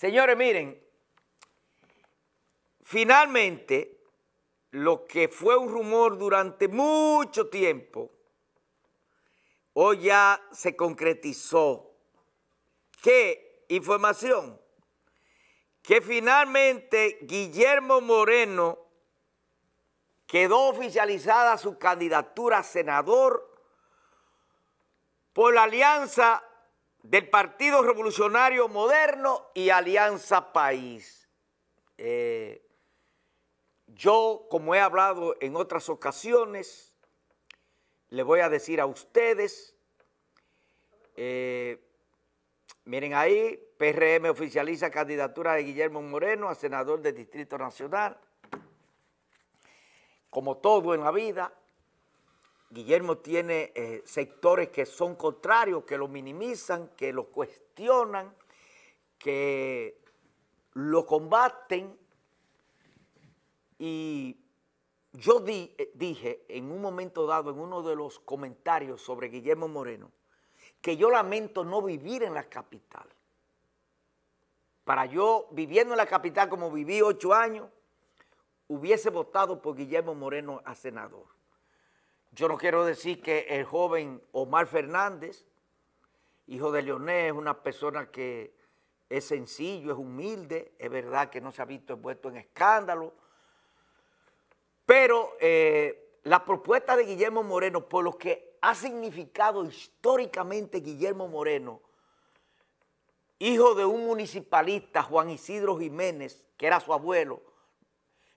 Señores, miren, finalmente lo que fue un rumor durante mucho tiempo, hoy ya se concretizó. ¿Qué información? Que finalmente Guillermo Moreno quedó oficializada su candidatura a senador por la alianza del Partido Revolucionario Moderno y Alianza País. Eh, yo, como he hablado en otras ocasiones, le voy a decir a ustedes, eh, miren ahí, PRM oficializa candidatura de Guillermo Moreno a senador del Distrito Nacional. Como todo en la vida, Guillermo tiene eh, sectores que son contrarios, que lo minimizan, que lo cuestionan, que lo combaten. Y yo eh, dije en un momento dado, en uno de los comentarios sobre Guillermo Moreno, que yo lamento no vivir en la capital. Para yo, viviendo en la capital como viví ocho años, hubiese votado por Guillermo Moreno a senador. Yo no quiero decir que el joven Omar Fernández, hijo de Leonel, es una persona que es sencillo, es humilde, es verdad que no se ha visto envuelto en escándalo, pero eh, la propuesta de Guillermo Moreno, por lo que ha significado históricamente Guillermo Moreno, hijo de un municipalista, Juan Isidro Jiménez, que era su abuelo,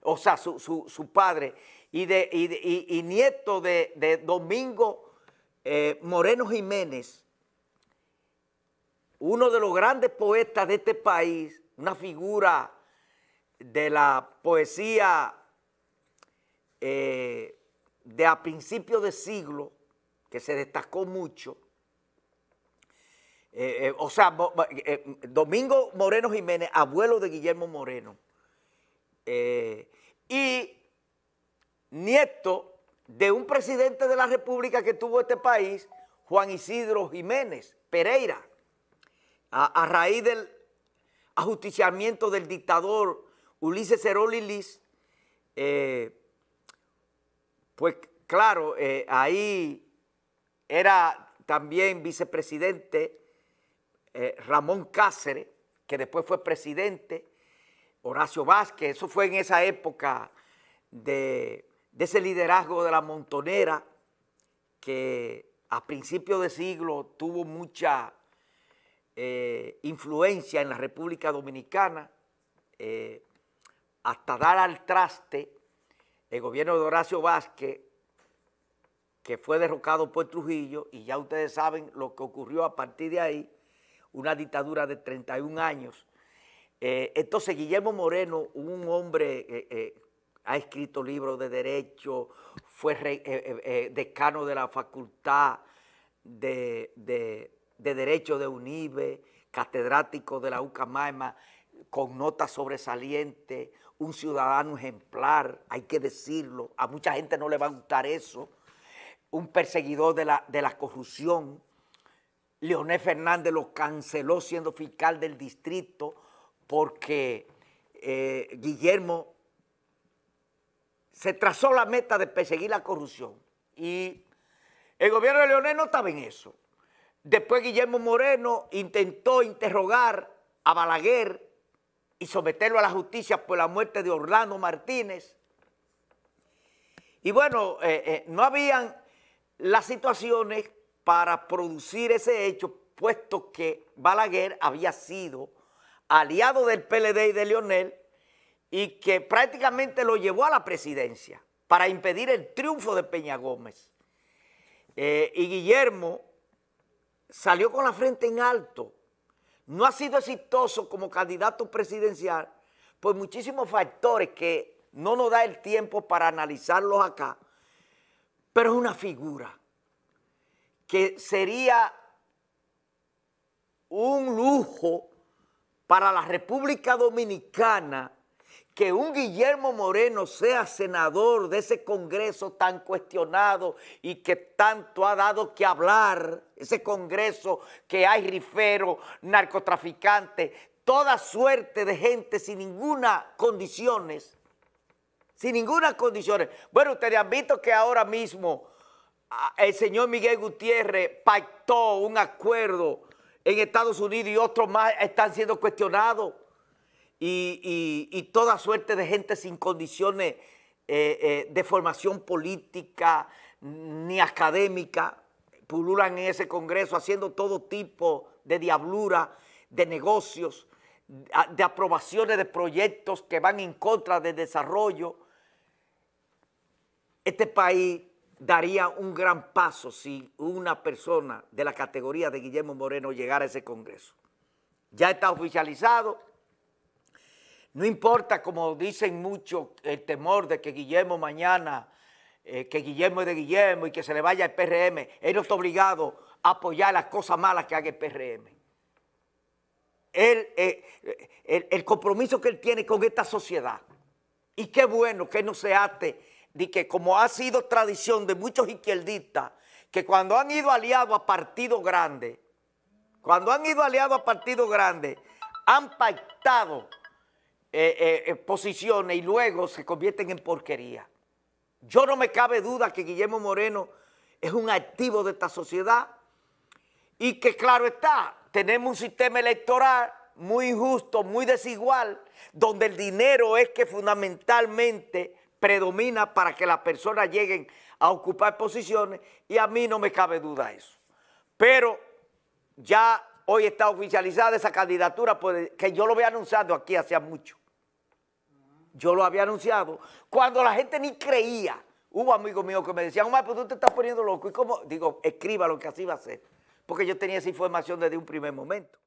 o sea, su, su, su padre, y, de, nieto de, Domingo eh, Moreno Jiménez, uno de los grandes poetas de este país, una figura de la poesía eh, de a principios de siglo, que se destacó mucho. Eh, o sea, Domingo Moreno Jiménez, abuelo de Guillermo Moreno. y nieto de un presidente de la República que tuvo este país, Juan Isidro Jiménez Pereira, a, raíz del ajusticiamiento del dictador Ulises Herolilis, eh, pues claro, eh, ahí era también vicepresidente eh, Ramón Cáceres, que después fue presidente, Horacio Vázquez, eso fue en esa época de de ese liderazgo de la montonera que a principios de siglo tuvo mucha eh, influencia en la República Dominicana, eh, hasta dar al traste el gobierno de Horacio Vázquez, que fue derrocado por Trujillo, y ya ustedes saben lo que ocurrió a partir de ahí, una dictadura de 31 años. Eh, entonces Guillermo Moreno, un hombre ha escrito libros de derecho, fue eh, eh, eh, decano de la Facultad de, Derecho de UNIBE, catedrático de la UCAMAIMA, con notas sobresalientes, un ciudadano ejemplar, hay que decirlo, a mucha gente no le va a gustar eso, un perseguidor de la, corrupción, Leonel Fernández lo canceló siendo fiscal del distrito porque Guillermo se trazó la meta de perseguir la corrupción y el gobierno de Leonel no estaba en eso. Después Guillermo Moreno intentó interrogar a Balaguer y someterlo a la justicia por la muerte de Orlando Martínez. Y bueno, eh, eh, no habían las situaciones para producir ese hecho, puesto que Balaguer había sido aliado del PLD y de Leonel y que prácticamente lo llevó a la presidencia para impedir el triunfo de Peña Gómez. Eh, y Guillermo salió con la frente en alto. No ha sido exitoso como candidato presidencial por muchísimos factores que no nos da el tiempo para analizarlos acá, pero es una figura que sería un lujo para la República Dominicana que un Guillermo Moreno sea senador de ese Congreso tan cuestionado y que tanto ha dado que hablar, ese Congreso que hay riferos, narcotraficantes, toda suerte de gente sin ninguna condiciones, sin ninguna condiciones. Bueno, ustedes han visto que ahora mismo el señor Miguel Gutiérrez pactó un acuerdo en Estados Unidos y otros más están siendo cuestionados y, toda suerte de gente sin condiciones eh, eh, de formación política ni académica, pululan en ese Congreso haciendo todo tipo de diablura, de negocios, de aprobaciones de proyectos que van en contra del desarrollo. Este país daría un gran paso si una persona de la categoría de Guillermo Moreno llegara a ese Congreso. Ya está oficializado, no importa, como dicen mucho, el temor de que Guillermo mañana, eh, que Guillermo es de Guillermo y que se le vaya el PRM. Él no está obligado a apoyar las cosas malas que haga el PRM. Eh, eh, el, el, compromiso que él tiene con esta sociedad. Y qué bueno que no se ate de que como ha sido tradición de muchos izquierdistas, que cuando han ido aliados a partidos grandes, cuando han ido aliados a partidos grandes, han pactado eh, eh, eh, posiciones y luego se convierten en porquería. Yo no me cabe duda que Guillermo Moreno es un activo de esta sociedad y que claro está, tenemos un sistema electoral muy injusto, muy desigual, donde el dinero es que fundamentalmente predomina para que las personas lleguen a ocupar posiciones y a mí no me cabe duda eso. Pero ya hoy está oficializada esa candidatura, pues, que yo lo voy anunciando aquí hacía mucho yo lo había anunciado, cuando la gente ni creía. Hubo amigos míos que me decían, Omar, pues tú te estás poniendo loco. ¿Y como Digo, escriba lo que así va a ser. Porque yo tenía esa información desde un primer momento.